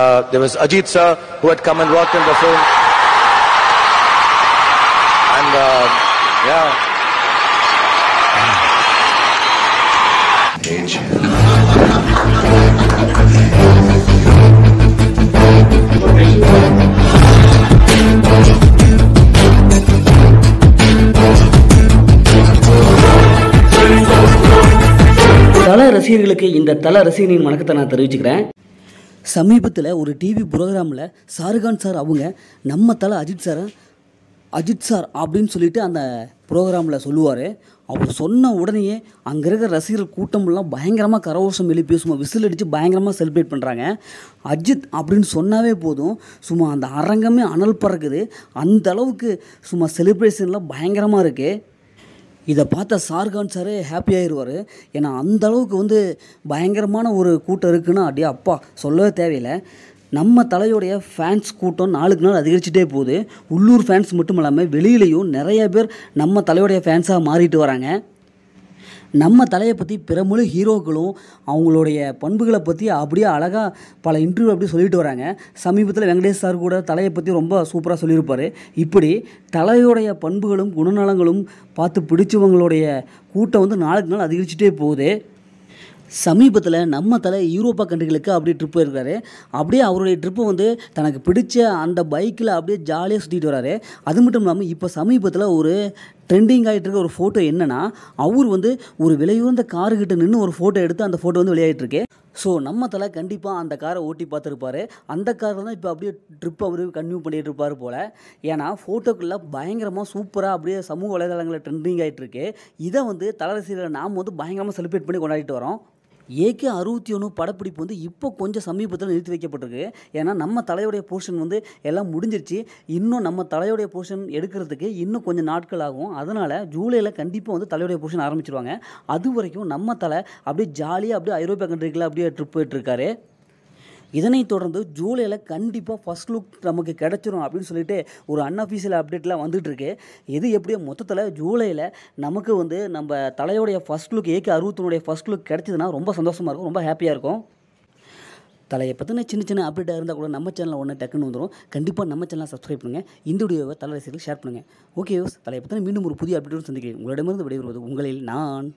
Uh, there was Ajit sir who had come and worked in the film. And uh, yeah. Page. தல ரசிகர்களுக்கு இந்த தல ரசிகனின் வணக்கத்தை நான் தெரிவிச்சுக்கிறேன் சமீபத்தில் ஒரு டிவி ப்ரோக்ராமில் ஷாருக்கான் சார் அவங்க நம்ம தலை அஜித் சாரை அஜித் சார் அப்படின்னு சொல்லிட்டு அந்த ப்ரோக்ராமில் சொல்லுவார் அவர் சொன்ன உடனே அங்கே இருக்கிற ரசிகர் கூட்டம்லாம் பயங்கரமாக கரகோஷம் எழுப்பி சும்மா விசில் அடித்து பயங்கரமாக செலிப்ரேட் பண்ணுறாங்க அஜித் அப்படின்னு சொன்னாவே போதும் சும்மா அந்த அரங்கமே அனல் பறக்குது அந்த அளவுக்கு சும்மா செலிப்ரேஷன்லாம் பயங்கரமாக இருக்குது இதை பார்த்த சார்கான் சாரே ஹாப்பி ஆயிடுவார் ஏன்னா அளவுக்கு வந்து பயங்கரமான ஒரு கூட்டம் இருக்குன்னா அப்படியே அப்பா சொல்லவே தேவையில்லை நம்ம தலையோடைய ஃபேன்ஸ் கூட்டம் நாளுக்கு நாள் அதிகரிச்சுட்டே போகுது உள்ளூர் ஃபேன்ஸ் மட்டும் இல்லாமல் வெளியிலையும் நிறைய பேர் நம்ம தலையோடைய ஃபேன்ஸாக மாறிட்டு வராங்க நம்ம தலையை பற்றி பிறமொழி ஹீரோக்களும் அவங்களுடைய பண்புகளை பற்றி அப்படியே அழகாக பல இன்டர்வியூ அப்படியே சொல்லிட்டு வராங்க சமீபத்தில் வெங்கடேஷ் சார் கூட தலையை பற்றி ரொம்ப சூப்பராக சொல்லியிருப்பார் இப்படி தலையுடைய பண்புகளும் குணநலங்களும் பார்த்து பிடிச்சவங்களுடைய கூட்டம் வந்து நாளுக்கு நாள் அதிகரிச்சுட்டே போகுது சமீபத்தில் நம்ம தலை யூரோப்பா கண்ட்ரிகளுக்கு அப்படியே ட்ரிப் போயிருக்காரு அப்படியே அவருடைய ட்ரிப்பு வந்து தனக்கு பிடிச்ச அந்த பைக்கில் அப்படியே ஜாலியாக சுற்றிட்டு வராரு அது மட்டும் இல்லாமல் இப்போ சமீபத்தில் ஒரு ட்ரெண்டிங் ஆகிட்டு இருக்க ஒரு ஃபோட்டோ என்னென்னா அவர் வந்து ஒரு விலையுறந்த காருக்கிட்ட நின்று ஒரு ஃபோட்டோ எடுத்து அந்த ஃபோட்டோ வந்து விளையாடிட்டுருக்கு ஸோ நம்ம தலை கண்டிப்பாக அந்த காரை ஓட்டி பார்த்துருப்பாரு அந்த காரில் தான் இப்போ அப்படியே ட்ரிப் அவர் கன்வியூ பண்ணிகிட்டு இருப்பார் போல் ஏன்னா ஃபோட்டோக்குள்ளே பயங்கரமாக சூப்பராக அப்படியே சமூக வலைதளங்களில் ட்ரெண்டிங் ஆகிட்டு இருக்கு இதை வந்து தலரசியில் நாம் வந்து பயங்கரமாக செலிப்ரேட் பண்ணி கொண்டாடிட்டு வரோம் ஏகே அறுபத்தி ஒன்று படப்பிடிப்பு வந்து இப்போ கொஞ்சம் சமீபத்தில் நிறுத்தி வைக்கப்பட்டிருக்கு ஏன்னா நம்ம தலையுடைய போர்ஷன் வந்து எல்லாம் முடிஞ்சிருச்சு இன்னும் நம்ம தலையுடைய போர்ஷன் எடுக்கிறதுக்கு இன்னும் கொஞ்சம் நாட்கள் ஆகும் அதனால் ஜூலையில் கண்டிப்பாக வந்து தலையுடைய போர்ஷன் ஆரம்பிச்சிருவாங்க அது வரைக்கும் நம்ம தலை அப்படியே ஜாலியாக அப்படியே ஐரோப்பியா கண்ட்ரிக்கில் அப்படியே ட்ரிப் போயிட்டுருக்காரு இதனைத் தொடர்ந்து ஜூலையில் கண்டிப்பாக ஃபஸ்ட் லுக் நமக்கு கிடச்சிரும் அப்படின்னு சொல்லிட்டு ஒரு அன்அஃபிஷியல் அப்டேட்லாம் வந்துட்டுருக்கு இது எப்படியோ மொத்தத்தில் ஜூலையில் நமக்கு வந்து நம்ம தலையோடைய ஃபஸ்ட் லுக் ஏகே அறுபத்தொன்னுடைய ஃபஸ்ட் லுக் கிடச்சிதுன்னா ரொம்ப சந்தோஷமாக இருக்கும் ரொம்ப ஹாப்பியாக இருக்கும் தலையை பற்றின சின்ன சின்ன அப்டேட்டாக இருந்தால் கூட நம்ம சேனலில் ஒன்று டக்குன்னு வந்துடும் கண்டிப்பாக நம்ம சேனலை சப்ஸ்கிரைப் பண்ணுங்கள் இந்த வீடியோவை தலை ஷேர் பண்ணுங்கள் ஓகே யோஸ் தலையை பற்றின மீண்டும் ஒரு புதிய அப்டேட்டும் சந்திக்கிறேன் உங்களிடமிருந்து விடைபெறுவது உங்களில் நான்